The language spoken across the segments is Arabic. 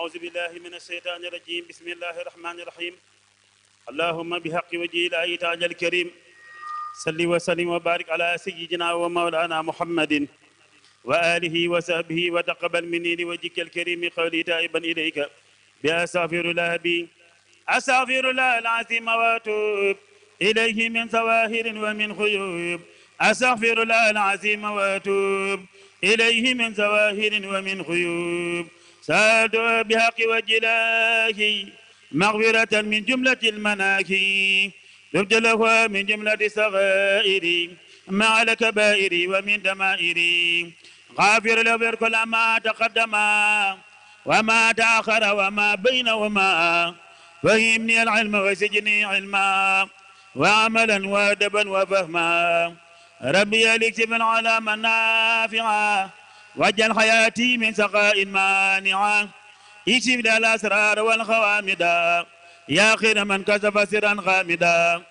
أعوذ بالله من الشيطان الرجيم بسم الله الرحمن الرحيم اللهم بحق وجه الله تعالى الكريم صلي وسلم وبارك على سيدنا ومولانا محمد وآله وصحبه وتقبل مني لوجهك الكريم قولي تائبا إليك بأسافر الله بي أسافر الله العظيم وأتوب إليه من ظواهر ومن خيوب أسافر الله العظيم وأتوب إليه من ظواهر ومن خيوب ساد بحق وجلاهي مغفرة من جملة المناهي تبت له من جملة صغائري مع الكبائر ومن دمائري غافر له كل ما تقدم وما تأخر وما بينهما فهمني العلم وسجني علما وعملا وادبا وفهما ربي الاكتب على النافعه وجل حياتي من سقاء مانعا اكشف لها الأسرار والخوامدا يا خير من كشف سرا غامدا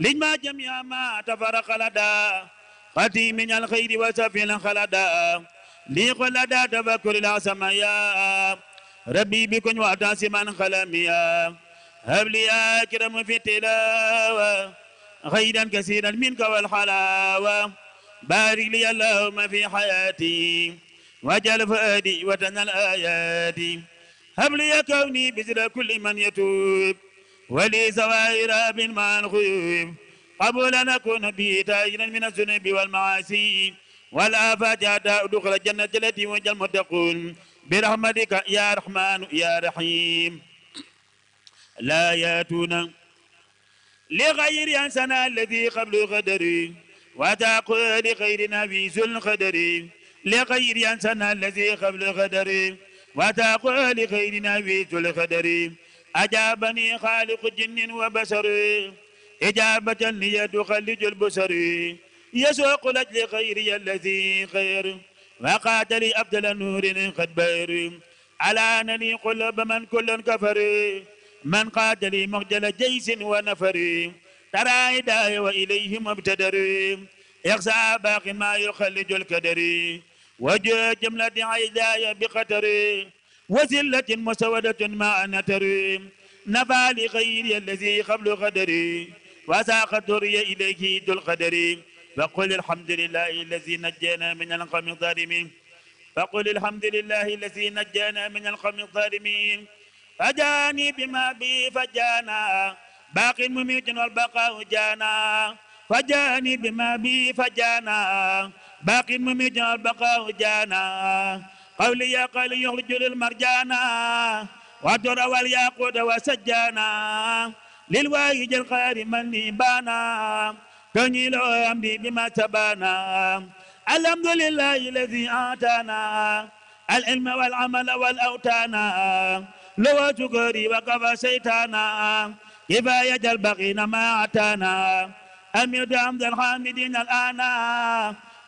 لجمع جميع ما تفرق لدا قتي من الخير وسفينا خلدا لي خلدا تفكر سمايا ربي بكن من خلميا هب لي أكرم في التلاوة خيرا كثيرا منك والحلاوة بارك لي اللهم في حياتي واجعل فؤادي وتن الآيات هب لي كوني بذل كل من يتوب ولي سوائر بالمع الغيوب قبل أن أكون به تاجرا من الذنوب والمعاصي والآفات حتى أدخل الجنة التي وجه المتقون برحمتك يا رحمن يا رحيم لا ياتون لغير أنسنا الذي قبل قدري وتقول لغيرنا في ذل قدري لغير أنسنا الذي قبل القدر وتقوى لغير نبيت القدر أجابني خالق جن وبشر إجابة لي تخلج البشر يسوق لأجل غيري الذي خير وقاتلي أبدل نور قد بير على أنني قلب من كل كفر من قاتلي مخجل جيش ونفر ترى إداي وإليه مبتدر يخزى باقي ما يخلج الكدر وجاء جملة عيداء وزلة مسودة ما نتر نفى لغير الذي قبل قدري وساق الدري إليه ذو القدر فقل الحمد لله الذي نجانا من القوم الظالمين فقل الحمد لله الذي نجانا من القوم الظالمين أجاني بما بي فجانا باقي مميت والبقاء جانا فجاني بما بي فجانا باق مميت البقاء جانا قولي يا قولي يخرج للمرجانا والدر والياقوت وسجانا للواهج الخير من بانا تنيل أمري بما تبانا الحمد لله الذي آتانا العلم والعمل والأوتانا لو تقري وقف سيتانا كفاية البقين ما أتانا أمير حمد الحامدين الآنا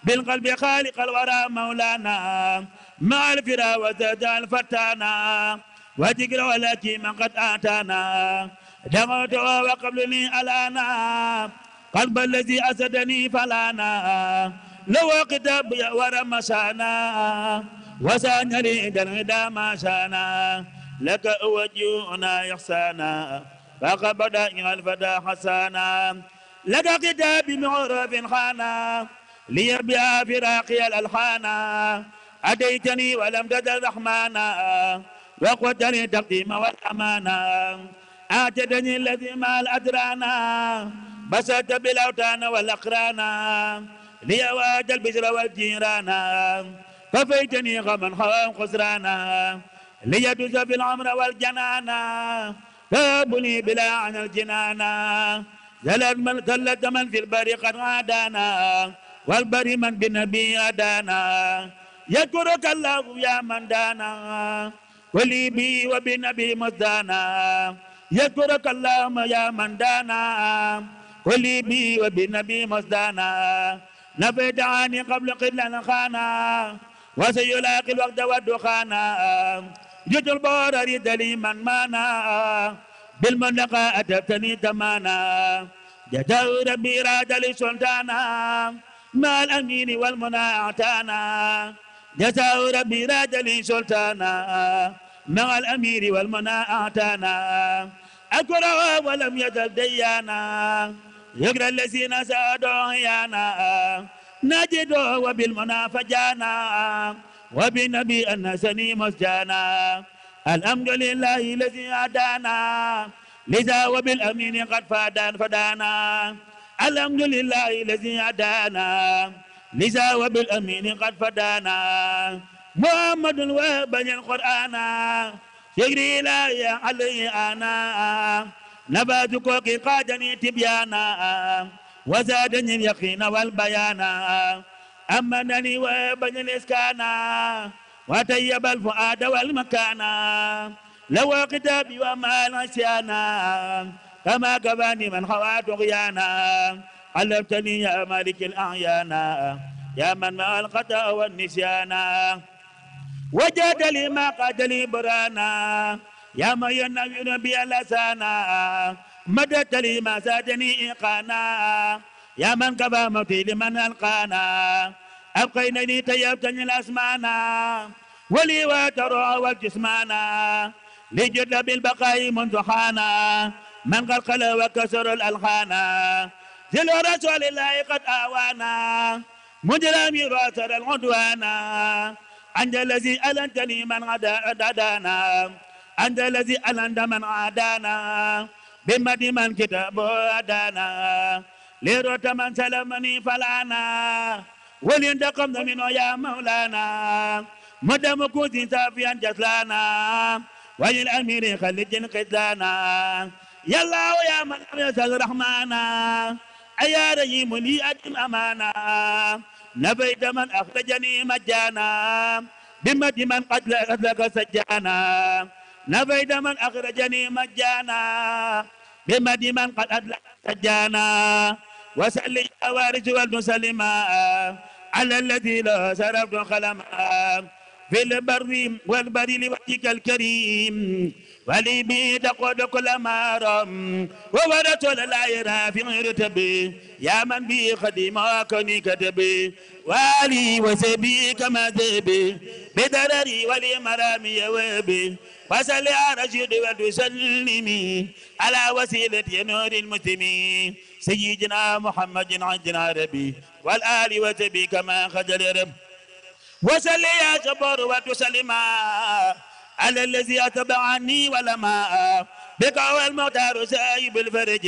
بالقلب خالق الورى مولانا مع الفرا وزاد الفتانا وذكر ولكي من قد آتانا دعوته وقبلني الآنا قلب الذي أسدني فلانا لو كتاب ورمسانا وسان لي دندا ما شانا لك أوجهنا يحسانا فقبض الفتى حسانا لك كتاب معرف خانا ليبيع فراقي الألحانا أتيتني ولم تد الرحمن وقدني تقديم والأمانا أعتدني الذي ما الأدرانا بسط بالأوتان والأقران ليواد البشر والجيران ففيتني غما خوام خسرانا ليدوز بالعمر والجنانا فابني بلا عن الجنانا زلت من في البريق عادانا wal bari man bin nabi adana ya ya mandana wali wa bin nabi mazana ya, ya mandana wali bi wa bin nabi mazana nabidani qabla qillana khana wa sayulaqi alwaqd wa daliman mana bil manqa adatani damana Jadaw ya مع الأمين والمنى أعتانا جزاه ربي راج لي سلطانا مع الأمير والمنى أعتانا أكره ولم يزل ديانا يقرأ الذين سادوا هيانا نجده وبالمنى فجانا وبالنبي أن سني مسجانا الحمد لله الذي أدانا لذا وبالأمين قد فادان فدانا الحمد لله الذي هدانا نزا وبالأمين قد فدانا محمد وبني القرآن يجري لا علي أنا نبات كوكي قادني تبيانا وزادني اليقين والبيانا أمنني وبني الإسكانا وطيب الفؤاد والمكانا لو كتابي وما نسيانا كما كفاني من خوات غيانا علمتني يا مالك الأعيانا يا من ما الخطأ والنسيانا وجاد لي ما قاد لي برانا يا من نبي لسانا مدت لي ما زادني إيقانا يا من كفى موتي لمن ألقانا أبقينني تيبتني الأسمانا ولي وتروى والجسمانا لجد بالبقاء منذ خانا من قد قل وكسر الألحان ذل رسول الله قد آوانا مجرم يراسل العدوان أنت الذي ألنت لي من عدانا أنت الذي ألنت من عادانا بمد من كتاب عدانا ليروت من سلمني فلانا ولينتقمت منه يا مولانا مدام كوزي سافيا جسلانا وللأمير خليج قتلانا يا الله يا من أملك الرحمن أيا رجيم لي أدم أمانا نبيت من أخرجني مجانا بمد من قد لك سجانا نبيت من أخرجني مجانا بمد من قد أدلك سجانا وسلي الوارث والمسلما على الذي له سرف خلما في البر والبر لوحدك الكريم وليبي تقود كل ما رم وورث الأيرا في تبي يا من بي خديم وكني كتبي والي وسبي كما ذبي بدرري ولي مرامي وبي فصل يا رشيد وتسلمي على وسيلة نور المسلمين سيدنا محمد عندنا ربي والآل وتبي كما خجل ربي وسلي يا جبار وتسلما على الذي أتبعني ولما بك والموت سايب الفرج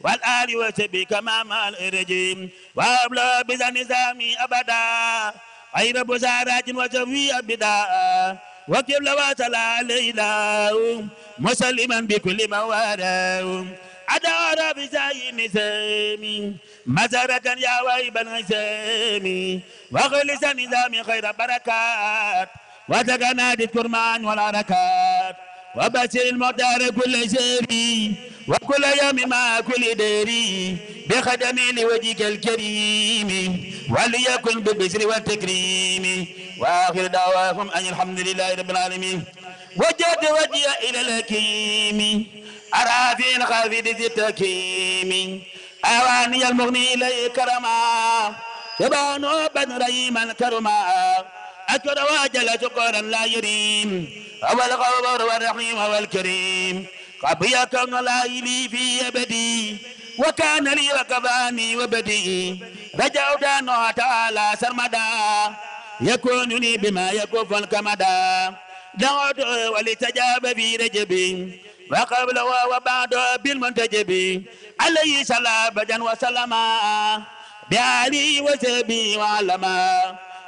والآل وسبي كما مال الرجيم وابلى بذا نظامي أبدا غير بزارات وسوي أبدا وكبل وسلا ليلا مسلما بكل موارد أدار بزين سامي مزارة يا ويب الغسام وغلس نظام خير بركات وتقنى الكرمان والعركات وبشر المختار كل شيء وكل يوم ما كل ديري بخدمي لوجهك الكريم وليكن بالبشر والتكريم واخر دعواهم ان الحمد لله رب العالمين وجد وجه الى الحكيم أرى في الخافض التكيم أواني المغني لي كرما شبانو بن ريما كرما أكر واجل شكرا لا يريم هو الغفور والرحيم هو الكريم قبيك لا في أبدي وكان لي وكفاني وبدي رجعوا دانو تعالى سرمدا يكون لي بما يكفن كمدا دعوت ولتجاب في رجبي وقبل وبعد بالمنتجبي عليه صلاة بجن وسلاما بعلي وزبي وعلما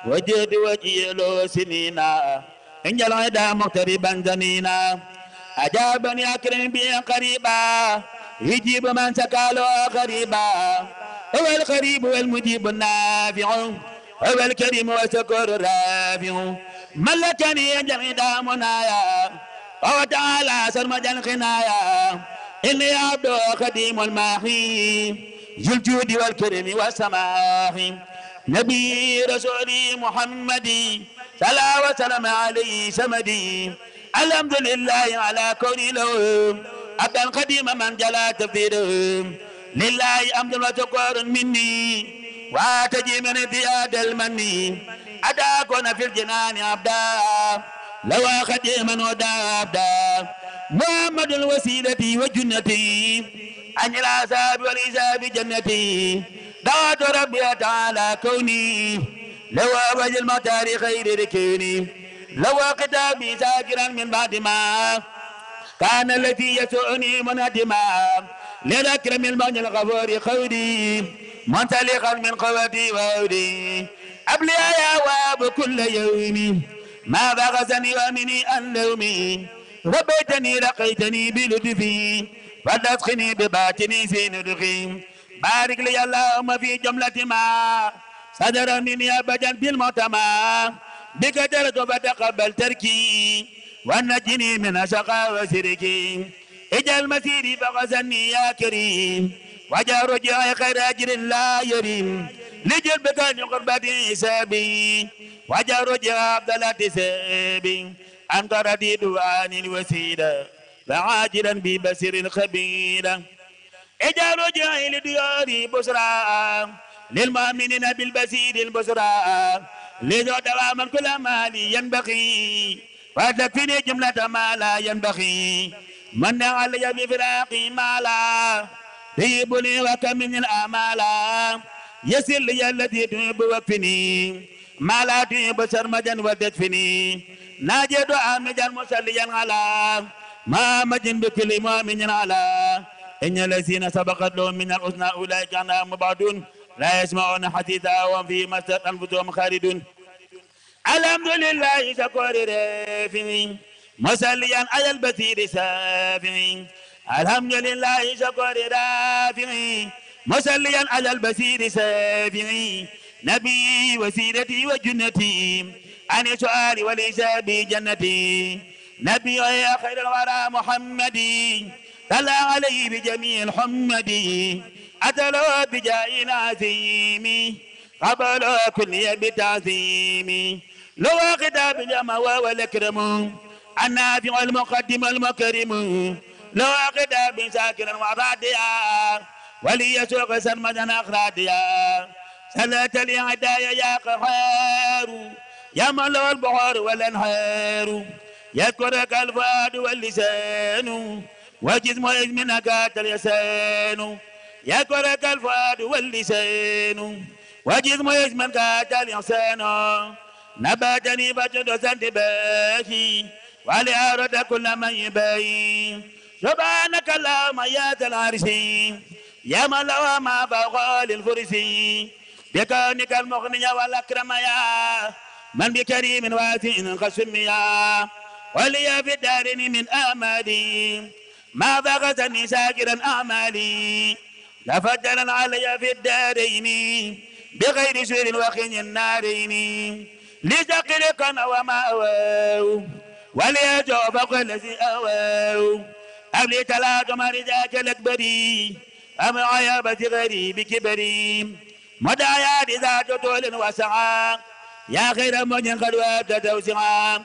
وجد وجيل سنينا إن جل دا مقتربا زنينا أجابني أكرم بي قريبا يجيب من سكاله غريبا هو القريب والمجيب النافع هو الكريم وسكر الرافع ملكني أجل دا منايا وتعالى سرمد الخنايا إني عبد قديم الماحي ذو الجود والكرم والسماح نبي رسولي محمد صلى وسلم عليه سمدي الحمد لله على كوني له عبد القديم من جلا تفديره لله أمد وتقار مني واتجي من في هذا المني أداكن في الجنان عبدا لو أخذ خديما ودابدا محمد الوسيلة وجنتي عن العذاب والعذاب جنتي دعوت ربي تعالى كوني لو أبد المطار خير ركيني لو كتابي ساكرا من بعد ما كان الذي التي يسعني منهدما للأكرم المن الغفور خيري منطلقا من قوتي وودي أبلي يا واب كل يومي ما بغزني وأمني اللومي ربيتني لقيتني بلدفي فلسخني بباتني في نرخي بارك لي اللهم في جملة ما صدر مني أبدا بالمعتمى بك ترد تركي ونجني من شقاء وسركي اجعل مسيري فغزني يا كريم وجاء رجاء خير أجر لا يريم لجل بكان قربة حسابي وجاء رجاء عبد الاحتساب أنكر دوان الوسيلة فعاجلا ببصير خبيرا اجا رجاء لدياري بشرى للمؤمنين بالبصير البشرى لذا دواما كل ما لي ينبغي وتكفيني جملة ما لا ينبغي من علي بفراقي ما لا هيب لي وكمن الأمال يسر لي الذي تنب وكفني ما لا تنب سرمجا وتدفني ناجد عامجا مسليا على ما مجن بكل مؤمن على إن الذين سبقت لهم من الحسنى أولئك عنها مبعدون لا يسمعون حديثا وهم في مسجد أنفسهم خالدون الحمد لله شكور رافعين مسليا على البثير سافعين الحمد لله شكر رافعي مسليا على البصير سافعي نبي وسيرتي وجنتي عن سؤالي وليس بجنتي نبي يا خير الورى محمدي صلى عليه بجميع الحمد أتلو بجاه العظيم قبل كل يوم تعظيمي لو خطاب اليوم والأكرم النافع المقدم المكرم لو عقد بن ساكنا وعراديا وليسوق سرمدا اخراديا سلات لي يا قهار يا ملو البحور والانهار يذكرك الفؤاد واللسان وجسم اكات اليسان يذكرك الفؤاد واللسان وجسم اكات اليسان نباتني فتدسنت باكي ولأرد كل من يبين سبحانك اللهم يا ذا يا من له ما بغى للفرس بكونك المغني والاكرم يا من بكريم واتي خصم يا ولي في دارني من امالي ما بغتني ساكرا اعمالي لفجرا علي في الدارين بغير سير وخين النارين لتقلقنا وما اواو وليجوب كل ذي اواو أم لتلاطم رزاك الأكبري أم عيابة غريب كبري مدعيا ذات طول وسعى يا خير من قد وابت توسعا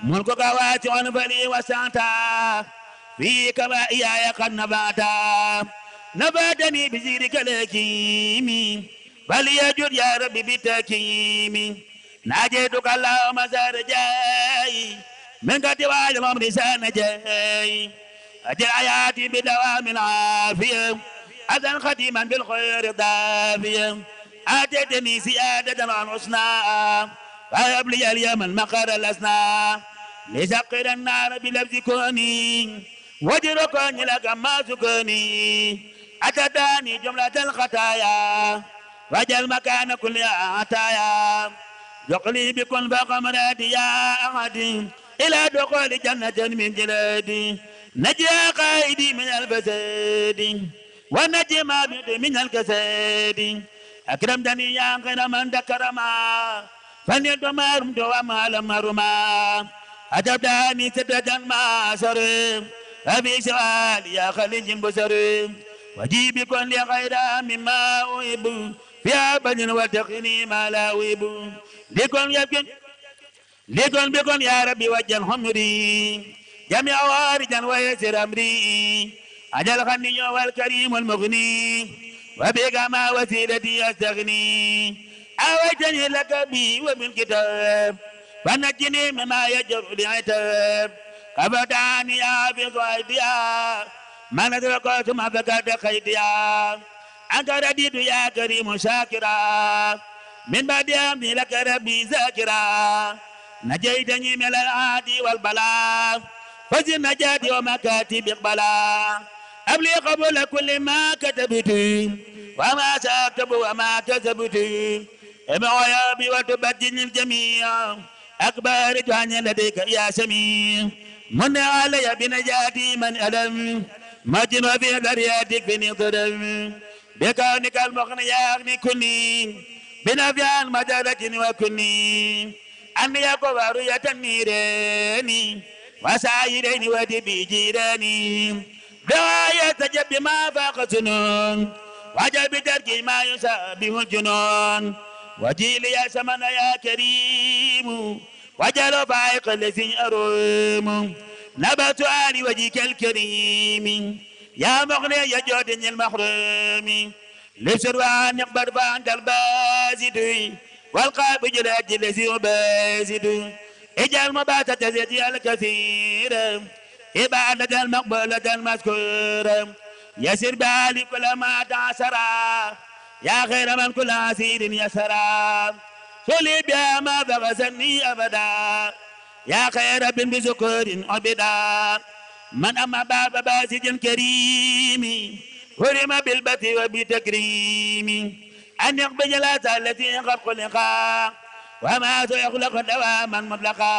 ملكك واسع فلي وسعتا فيك ما إياي قد نباتا نباتني بزيرك الحكيم فليجد يا ربي بالتكيم ناجيتك اللهم سار جاي من قد وعلم امر سان جاي أجل عياتي بدوام عافية أذن خديما بالخير دافية أجدني سيادة عن حسناء وهب لي اليوم المقر الأسنى لسقر النار بلبس كوني وجركني لك ما سكوني أتداني جملة الخطايا وجل مكان كل عطايا يقلي بكل فقم راديا أحد إلى دخول جنة من جلدي نجيا قائدي من الفساد ونجي ما بيدي من الكساد أكرمتني يا خير من ذكرما فنيت ما رمت وما لم أرما أتبداني سدة ما سر أبي سؤال يا خليج بسر وجيب كل خير مما أويب في أبد وتقني ما لا أويب لكن يبكن لكن بكن يا ربي وجه الحمري جميع واردا ويسر أمري أجل غني والكريم المغني وبك ما وسيلتي أستغني اوجني لك بي وبالكتاب فنجني مما يجر لعتاب قبضاني يا من أدركت ما فقد خيديا أنت رديد يا كريم شاكرا من بعد أمي لك ربي ذاكرا نجيتني من العادي والبلاء حسن نجاتي ومكاتب اقبلا أبلي قبول كل ما كتبت وما سأكتب وما كسبت ابع يا بي وتبدل الجميع أكبر عن لديك يا سميع من علي بنجاتي من ألم مجن في ذرياتك بني ظلم بكونك المغني يغني كلي بنفي المجالة وكلي أن يقبر يتنيرني وسائرين ودبي جيراني دواية جب ما فاق سنون وجب ترك ما يسابه الجنون وجيل يا سمن يا كريم وجل فائق الذي أروم نبت آل وجيك الكريم يا مغني يا جودني المحروم لسروان يقبر فانت البازد والقاب جلاج الذي يبازد اجعل مباتة زيدي الكثير عبادة المقبولة المذكورة يسر بالي كل ما تعسرا يا خير من كل عسير يسرا سلي بها ما بغزني أبدا يا خير بن بذكور عبدا من أما باب باسج كريم هرم بالبت وبتكريم أن يقبل جلاته التي خلق لقاء وما سيخلق دواما مطلقا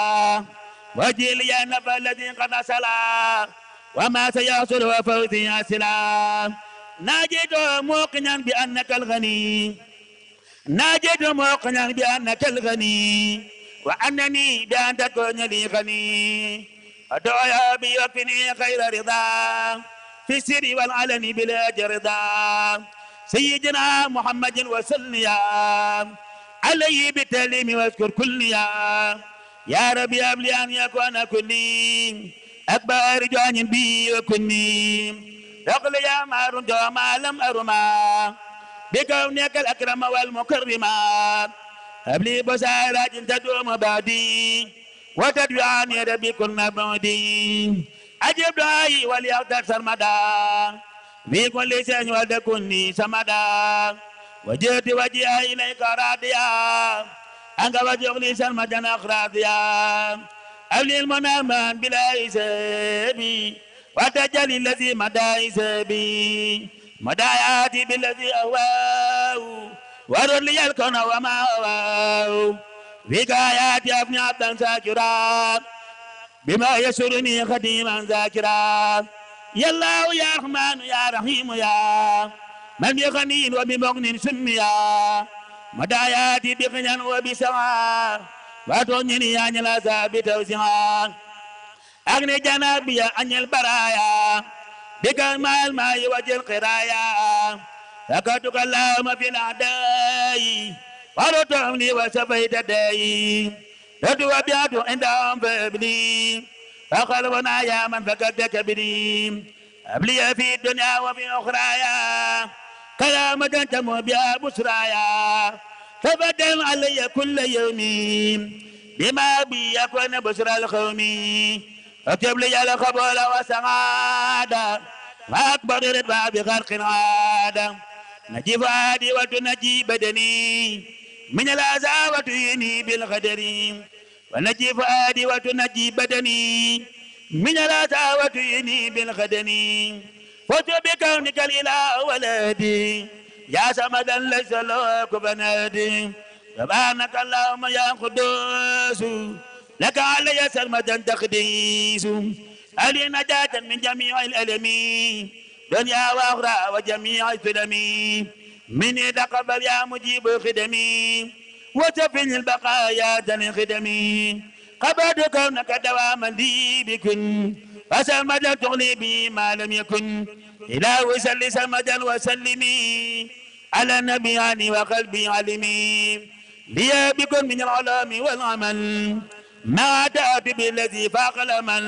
وجيل جنب الذي قد سلا وما سيحصل فوزي أسلا نجد موقنا بأنك الغني نجد موقنا بأنك الغني وأنني بأن تكون لي غني أدعو بيقني خير رضا في السر والعلن بلا جرضا سيدنا محمد وسلم علي بالتعليم واذكر كليا يا ربي أبلي أن يكون كلي أرجو أن ينبي وكني رغل يا مار ما لم أرما بكونك الأكرم والمكرم أبلي بصيرة تدوم بعدي وتدعو عني ربي كل بعدي أجب دعائي وليأتك سرمدا في كل شيء كني سمدا وجئت وجهي إليك راضيا أنك وجهك لي سلمة راضيا أولي المنامان بلا إسابي وتجلي الذي مدى إسابي مدى حياتي بالذي أهواه ورد لي الكون وما هواه بك حياتي أبني عبدا ساكرا بما يسرني خديما ذاكرا يا الله يا رحمن يا رحيم يا من يغنين وبمغنين سميا مداياتي بغنى وبسعار واتوني يعني لا ثابت وسعار أغني جنابيا أني البرايا بك المال الماء وجه القرايا فقدك اللهم في الأعداء ورطعني وسفيت داي ندو أبيات عندهم فابني فخلفنا يا من فقدك بني أبلي في الدنيا وفي يا كلامة تمو بها بسرايا فبدل علي كل يوم بما بي يكون بشرى القوم اكتب لي القبول وسعادة وأكبر رضا بخلق عادة نجي فؤادي وتنجي بدني من الأذى وتهيني بالقدر ونجي فؤادي وتنجي بدني من الأذى وتهيني بالقدر فتو بكونك الإله ولدي يا سمدا ليس له كفنادي سبحانك اللهم يا قدوس لك علي سلمة تقديس ألي نجاة من جميع الالم دنيا وأخرى وجميع السلمين من تقبل يا مجيب خدمي وتفن البقايا تنخدمي قبل كونك دواما لي بكن فسل مدى تغلبي ما لم يكن إلا وسل سمدا وسلمي على النبي عني وقلبي علمي لي بكم من العلام والعمل ما أتأت بالذي فاق الأمل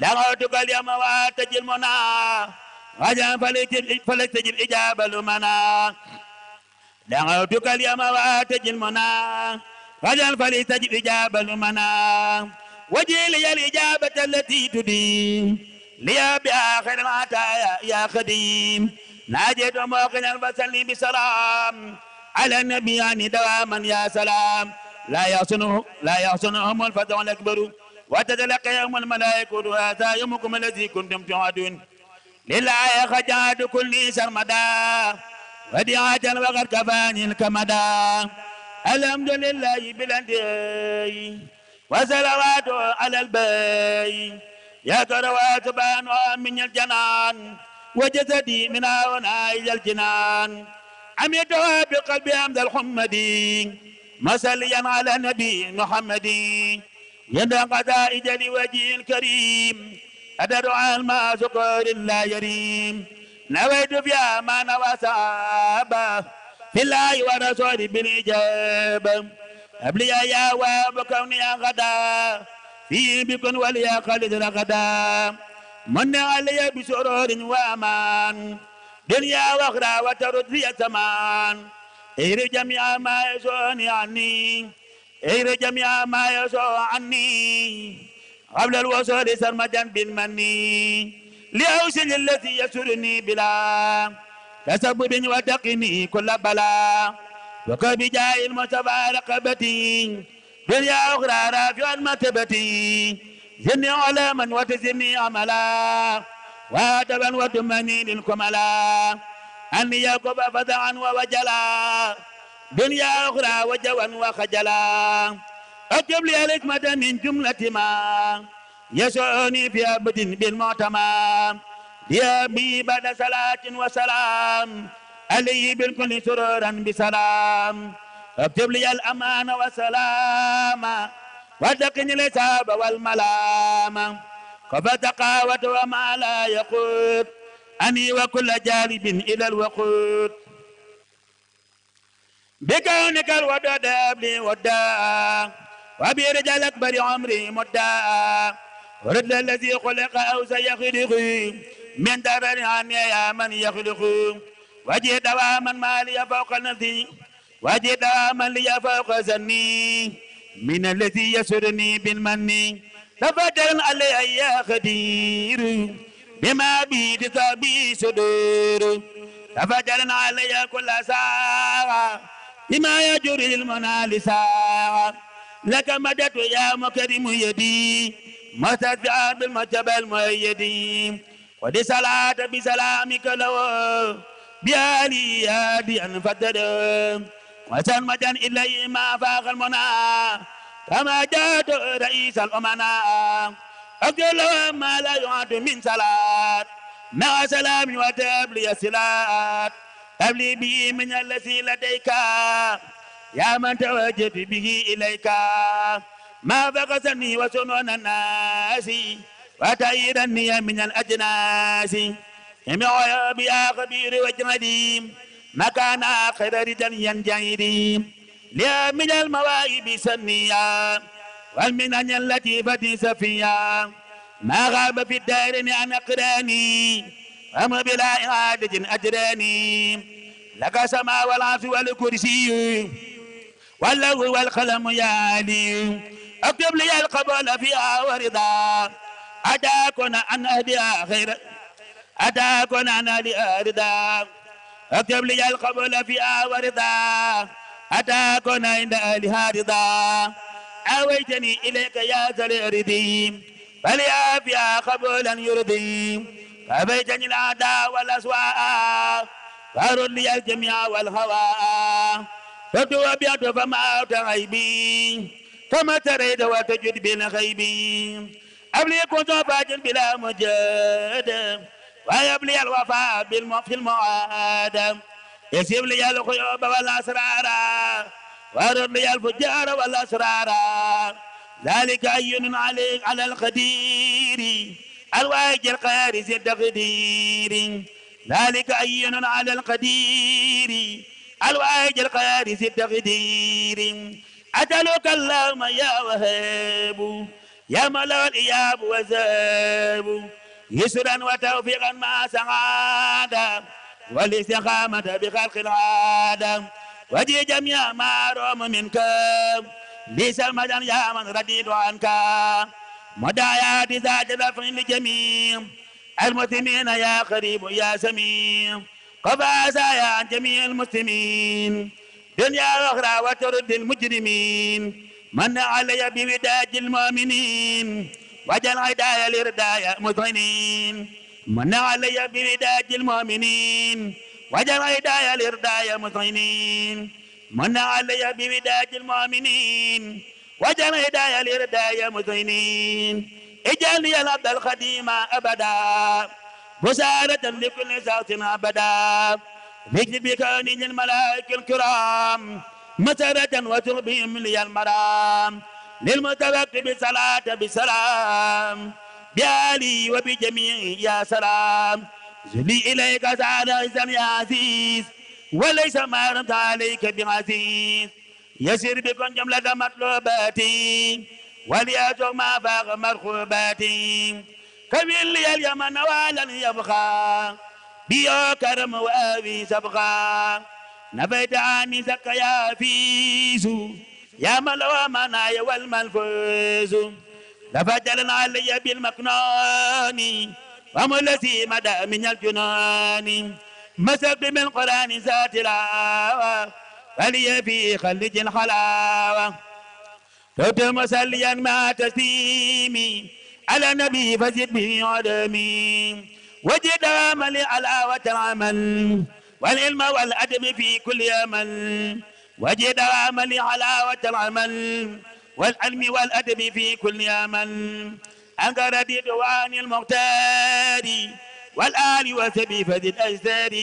دعوتك اليوم وأتجي المنى غدا فلتجي الإجابة لمنا دعوتك اليوم وأتجي المنى غدا فلتجي الإجابة لمنا وجيلي الإجابة التي تدين ليا بآخر العطاء يا خديم ناجد موقنا فسلم بسلام على النبي أن دواما يا سلام لا يحسنه لا يحسنهم الفتح الأكبر وتتلقيهم الملائكة هذا يومكم الذي كنتم توعدون لله خجاد كل سرمدا ودعاة وقد كفاني الكمدا الحمد لله بلدي وسلوات على البي ترى واتبان من الجنان وجسدي من هنا إلى الجنان عميتها بقلب أمد الحمدي مسليا على نبي محمد يد قدائد وجه الكريم أدعو الماء شكر لا يريم نويت فيها ما نوى في الله ورسوله بالإجابة أبلي يا واب يا غدا في بكون وليا خالد غدا من علي بسرور وامان دنيا واخرى وترد في ثمان إير جميع ما يزون عني إير جميع ما يزون عني قبل الوصول بن مني لأوصل الذي يسرني بلا بن وتقني كل بلا وكبجاء المصطفى رقبتي دنيا أخرى رافعا متبتي زني علما وتزني عملا وادبا وتمني للكملا أني يقب فزعا ووجلا دنيا أخرى وجوا وخجلا أكتب لي الحكمة من جملة ما يسعني في عبد بالمعتمى يا بي بعد صلاة وسلام عليه بالكل سرورا بسلام اكتب لي الأمان والسلام واتقني الحساب والملام قفت قاوت وما لا يقود أني وكل جالب إلى الوقود بكونك الودود ابلي ودا وبرجالك بري عمري مدا ورد الذي خلق أو سيخلق من دبر عني يا من يخلق واجي دواما ما لي فوق الذي واجي دواما لي فوق زني من الذي يسرني بالمني تفجر علي يا خدير بما بي تصابي صدور تفجر علي كل ساعة بما يجري المنى لساعة لك مدد يا مكرم يدي ما مستدعى بالمجبل مؤيدي ودي صلاة بسلامك لو بأهلي هادئا فاتدم وسلمة إليه ما فاق المنى كما جاءت رئيس الأمناء أقول لهم ما لا يعد من صلاة مع سلام وتبلي الصلاة أبلي به من الذي لديك يا من توجد به إليك ما بغزني وسنون الناس وتعيرني من الأجناس امعوا بها خبير وجمدي مكان آخر رجل ينجيدي لها من المواهب سنيا والمنن اللطيفة سفيا ما غاب في الدارين عن أقراني وما بلا إعادة أجراني لك سما والعرش والكرسي والله والقلم يا علي اكتب لي القبول في ورضا أداكن أن اهدي اخر أتاكن أنا لأرضا أكتب لي القبول فيها ورضا أتاكن عند أهلها رضا أويتني إليك يا ذا فليا فيها قبولا يرضي أبيتني الأعداء والأسواء فارد لي الجميع والهواء فتو فتوبيت فما غيبي كما تريد وتجد بين غيبي أبلي كنت فاجل بلا مجد ويبلي الوفاء في المعاد يسيب لي الخيوب والأسرار ويرد لي الفجار والأسرار ذلك عين عليك على القدير الواج القارس التقدير ذلك عين على القدير الواج القارس التقدير أتلوك اللهم يا وهاب يا ملا الإياب وزاب يسرا وتوفيقا مع سعادة والاستقامة بخلق العالم وجي جميع ما روم منكم ليس مدن يا من رديد عنك مدايات تزاج رفع لجميع المسلمين يا قريب يا سميع قفازا يا عن جميع المسلمين دنيا أخرى وترد المجرمين من علي بوداج المؤمنين وجل هدايا لرداية مذعنين من علي برداج المؤمنين وجل هدايا لرداية مذعنين من علي برداج المؤمنين وجل هدايا لردايا مذعنين اجعلني الأرض القديمة ابدا بسارة لكل ذات ابدا بجد بكوني الملائكة الكرام مسارة وتربيهم لي المرام للمتبقي بصلاة بسلام بيالي وبجميع يا سلام زلي إليك سعادة إسلام يا عزيز وليس ما رمت عليك بعزيز يسير بكم جملة مطلوباتي وليأتوا ما فاق مرخوباتي كبير لي اليمن ولن يبقى بيا كرم وأبي سبقى نفيت عني زكيا فيسو يا من هو مناي والملفوز لفجر علي بالمكنون وملتي مدى من الجنان مسك من القرآن ذات العاوة فلي في خلج الحلاوة توت مسليا مع تسليمي على نبي فزد به عدمي وجد عملي على وتر عمل والعلم والأدب في كل عمل وجد العمل حلاوة العمل والعلم والأدب في كل عمل أنقر عن المختار والآل والسبي فذي الأجساد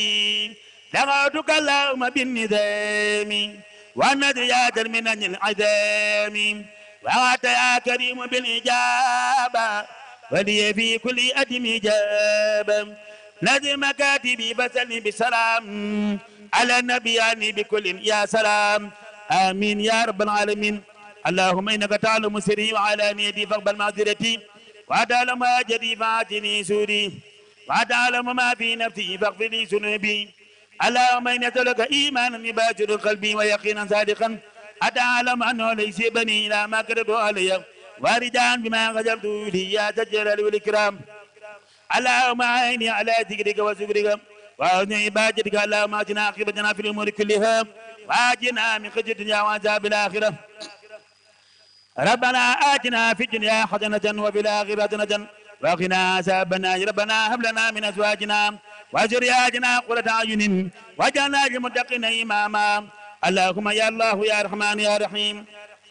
دعوتك اللهم بالنظام ومدعيات من العزام وأتى يا كريم بالإجابة ولي في كل أدم إجابة نجم كاتبي فسلم بسلام على نبياني بكل يا سلام آمين يا رب العالمين اللهم إنك تعلم سري وعلى نيتي فاقبل معذرتي وتعلم ما جدي فاتني سوري وتعلم ما في نفسي فاغفر لي ذنوبي اللهم إني أسألك إيمانا يباشر قلبي ويقينا صادقا أتعلم أنه ليس بني إلى ما كتبت علي واردان بما غزرت لي يا سجل والإكرام اللهم عيني على ذكرك وشكرك وأعوذ عبادتك اللهم آتنا عاقبتنا في الأمور كلها وآتنا من خزي الدنيا وعذاب الآخرة ربنا آتنا في الدنيا حسنة وفي الآخرة حسنة وقنا عذاب النار ربنا هب لنا من أزواجنا وذرياتنا قرة أعين وجعلنا للمتقين إماما اللهم يا الله يا رحمن يا رحيم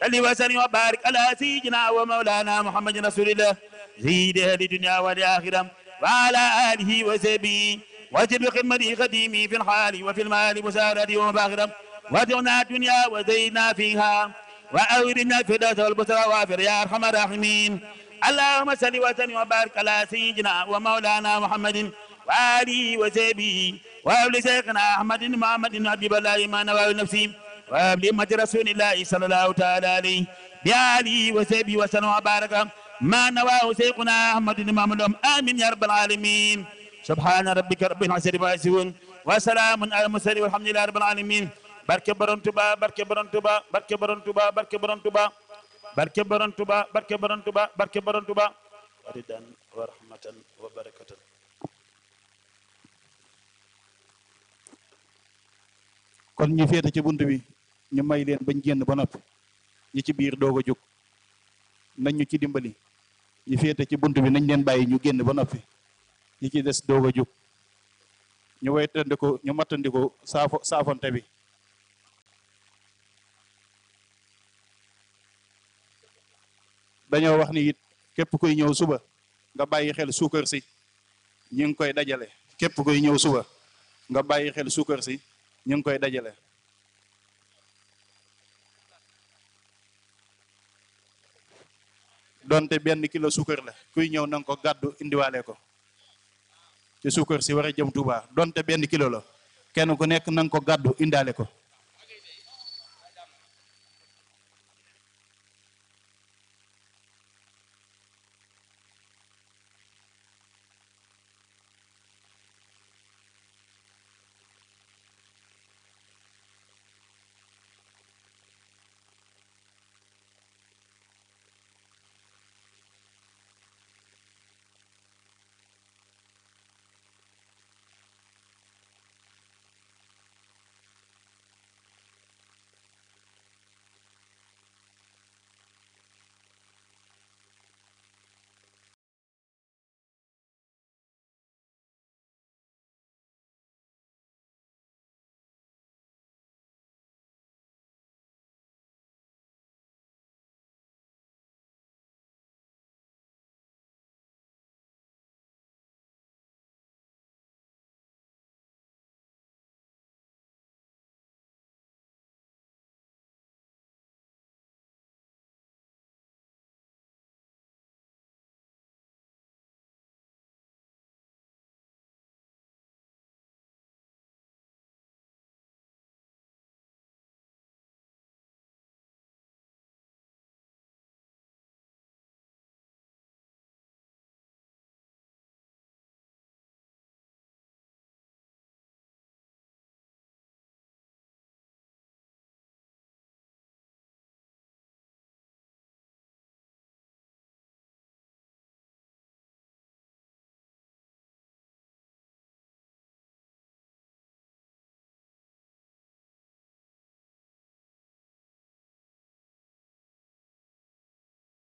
صل وسلم وبارك على سيدنا ومولانا محمد رسول الله زيد أهل الدنيا والآخرة وعلى آله وصحبه واجد بقمته قديمي في الحال وفي المال وسارتي ومباخرة وادعنا الدنيا وزينا فيها وأورنا الفردوس والبصرى وافر يا أرحم الراحمين اللهم صل وسلم وبارك على سيدنا ومولانا محمد وآله وصحبه وأبل شيخنا أحمد محمد عبد الله ما نوى نفسي وأولي مجد رسول الله صلى الله تعالى عليه بآله وصحبه وسلم وبارك ما نواه شيخنا أحمد محمد آمين يا رب العالمين subhana rabbika rabbil izzati ma yasifun wa salamun alal mursalin walhamdulillahi rabbil alamin barke baron tuba barke baron tuba barke baron tuba barke baron tuba barke baron tuba barke baron tuba barke baron tuba ridan wa rahmatan wa barakatan kon ñi fete ci buntu bi ñu may leen bañu genn ba nopi ñi ci biir doog juk nañu ci dimbali ñi fete ci buntu bi nañ leen bayyi ñu genn ba nopi ni ci des doog a jug ñu waytandiku ñu matandiko safo safonté bi dañoo wax ni képp koy ñëw suba nga bayyi xel suukar si ñi ngi koy dajale képp koy ñëw suba nga bayyi xel suukar si ñi ngi koy dajale donte benn kilo suukar la kuy ñëw nang ko indi walé ko ci suukar si war a jëm tubaa donte benn kilo la kenn ku nekk na ko gàddu indaale ko